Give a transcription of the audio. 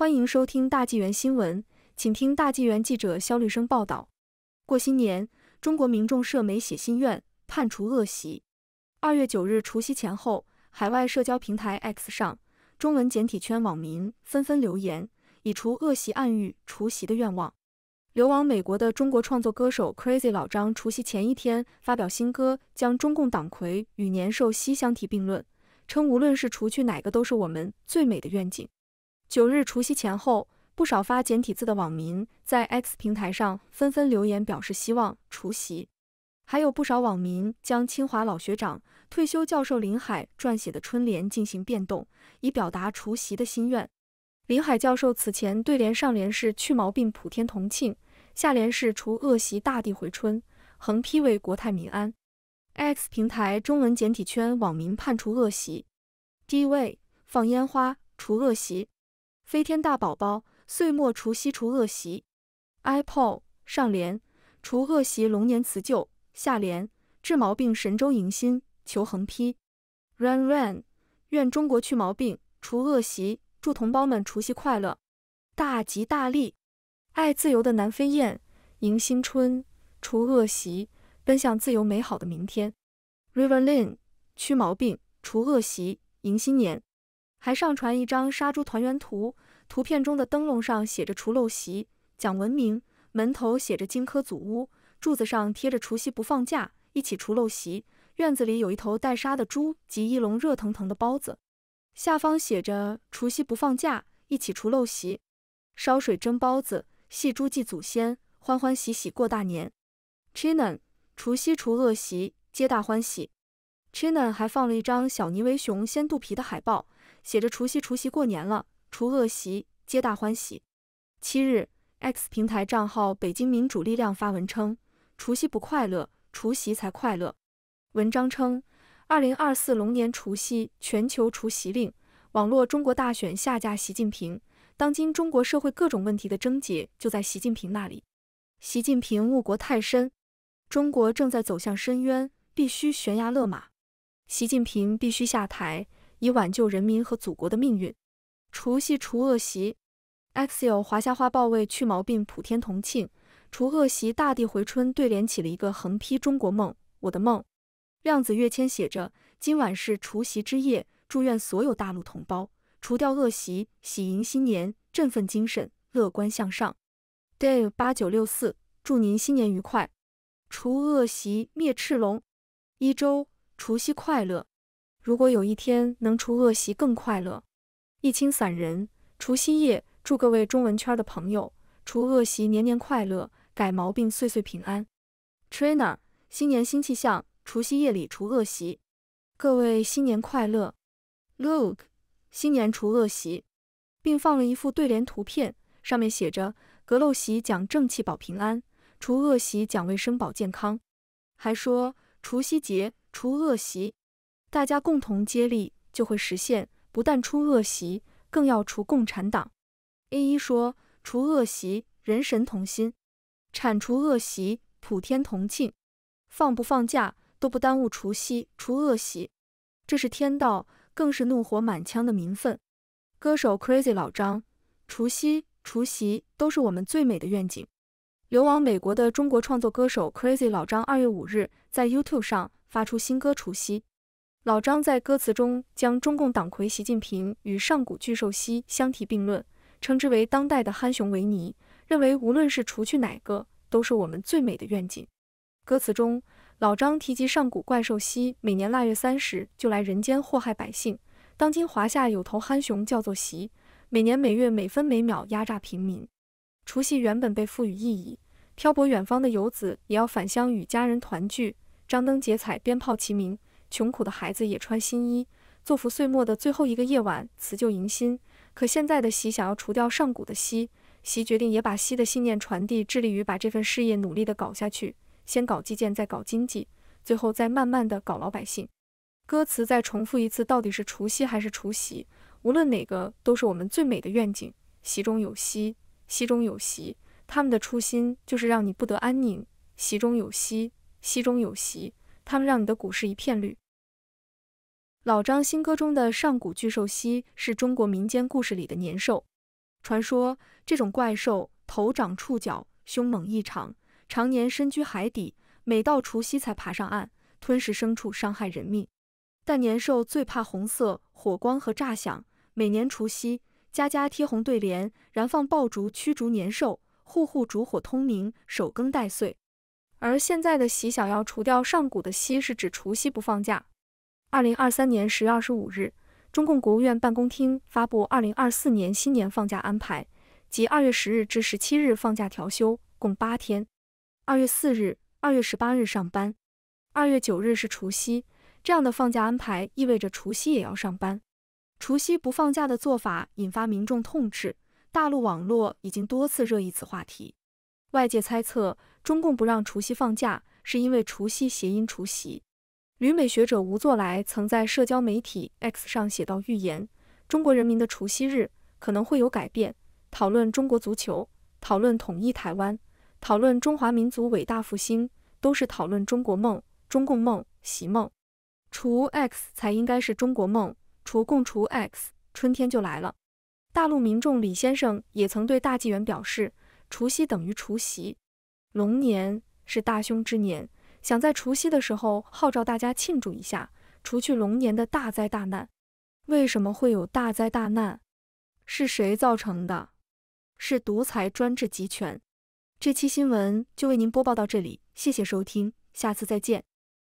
欢迎收听大纪元新闻，请听大纪元记者肖律生报道。过新年，中国民众社媒写心愿，判除恶习。二月九日除夕前后，海外社交平台 X 上，中文简体圈网民纷纷留言，以除恶习暗喻除夕的愿望。流亡美国的中国创作歌手 Crazy 老张，除夕前一天发表新歌，将中共党魁与年兽西相提并论，称无论是除去哪个，都是我们最美的愿景。九日除夕前后，不少发简体字的网民在 X 平台上纷纷留言，表示希望除夕。还有不少网民将清华老学长、退休教授林海撰写的春联进行变动，以表达除夕的心愿。林海教授此前对联上联是去毛病普天同庆，下联是除恶习大地回春，横批为国泰民安。X 平台中文简体圈网民判除恶习，第一位放烟花除恶习。飞天大宝宝，岁末除夕除恶习。Apple 上联：除恶习，龙年辞旧；下联：治毛病，神州迎新。求横批。Run Run，愿中国去毛病、除恶习，祝同胞们除夕快乐，大吉大利。爱自由的南非雁，迎新春，除恶习，奔向自由美好的明天。River Lin，去毛病、除恶习，迎新年。还上传一张杀猪团圆图，图片中的灯笼上写着“除陋习，讲文明”，门头写着“荆轲祖屋”，柱子上贴着“除夕不放假，一起除陋习”。院子里有一头待杀的猪及一笼热腾腾的包子，下方写着“除夕不放假，一起除陋习，烧水蒸包子，戏猪祭祖先，欢欢喜喜过大年”。China，除夕除恶习，皆大欢喜。China 还放了一张小尼维熊掀肚皮的海报。写着除夕，除夕过年了，除恶习，皆大欢喜。七日，X 平台账号“北京民主力量”发文称：“除夕不快乐，除夕才快乐。”文章称：“二零二四龙年除夕，全球除夕令，网络中国大选下架习近平。当今中国社会各种问题的症结就在习近平那里。习近平误国太深，中国正在走向深渊，必须悬崖勒马，习近平必须下台。”以挽救人民和祖国的命运。除夕除恶习，XO 华夏化报为去毛病，普天同庆。除恶习，大地回春。对联起了一个横批：中国梦，我的梦。量子跃迁写着：今晚是除夕之夜，祝愿所有大陆同胞除掉恶习，喜迎新年，振奋精神，乐观向上。Dave 八九六四祝您新年愉快。除恶习，灭赤龙。一周，除夕快乐。如果有一天能除恶习，更快乐。一清散人，除夕夜祝各位中文圈的朋友除恶习，年年快乐，改毛病，岁岁平安。Trainer，新年新气象，除夕夜里除恶习，各位新年快乐。Luke，新年除恶习，并放了一副对联图片，上面写着“格陋习，讲正气，保平安；除恶习，讲卫生，保健康。”还说除夕节除恶习。大家共同接力，就会实现。不但除恶习，更要除共产党。A 一说除恶习，人神同心；铲除恶习，普天同庆。放不放假都不耽误除夕除恶习，这是天道，更是怒火满腔的民愤。歌手 Crazy 老张，除夕，除夕都是我们最美的愿景。流亡美国的中国创作歌手 Crazy 老张，二月五日，在 YouTube 上发出新歌《除夕》。老张在歌词中将中共党魁习近平与上古巨兽蜥相提并论，称之为当代的憨熊维尼，认为无论是除去哪个，都是我们最美的愿景。歌词中，老张提及上古怪兽蜥每年腊月三十就来人间祸害百姓，当今华夏有头憨熊叫做习，每年每月每分每秒压榨平民。除夕原本被赋予意义，漂泊远方的游子也要返乡与家人团聚，张灯结彩，鞭炮齐鸣。穷苦的孩子也穿新衣，作福岁末的最后一个夜晚辞旧迎新。可现在的习想要除掉上古的西，习决定也把习的信念传递，致力于把这份事业努力的搞下去。先搞基建，再搞经济，最后再慢慢的搞老百姓。歌词再重复一次，到底是除夕还是除夕？无论哪个都是我们最美的愿景。习中有习，习中有习，他们的初心就是让你不得安宁。习中有习，习中有习。他们让你的股市一片绿。老张新歌中的上古巨兽“蜥是中国民间故事里的年兽。传说这种怪兽头长触角，凶猛异常，常年深居海底，每到除夕才爬上岸，吞食牲畜，伤害人命。但年兽最怕红色、火光和炸响。每年除夕，家家贴红对联，燃放爆竹驱逐年兽，户户烛火通明，守更待岁。而现在的“喜”想要除掉上古的“喜”，是指除夕不放假。二零二三年十月二十五日，中共国务院办公厅发布二零二四年新年放假安排，即二月十日至十七日放假调休，共八天，二月四日、二月十八日上班。二月九日是除夕，这样的放假安排意味着除夕也要上班。除夕不放假的做法引发民众痛斥，大陆网络已经多次热议此话题。外界猜测，中共不让除夕放假，是因为除夕谐音除夕。旅美学者吴作来曾在社交媒体 X 上写道：“预言：中国人民的除夕日可能会有改变。讨论中国足球，讨论统一台湾，讨论中华民族伟大复兴，都是讨论中国梦、中共梦、习梦。除 X 才应该是中国梦。除共除 X，春天就来了。大陆民众李先生也曾对大纪元表示。除夕等于除夕，龙年是大凶之年，想在除夕的时候号召大家庆祝一下，除去龙年的大灾大难。为什么会有大灾大难？是谁造成的？是独裁专制集权。这期新闻就为您播报到这里，谢谢收听，下次再见。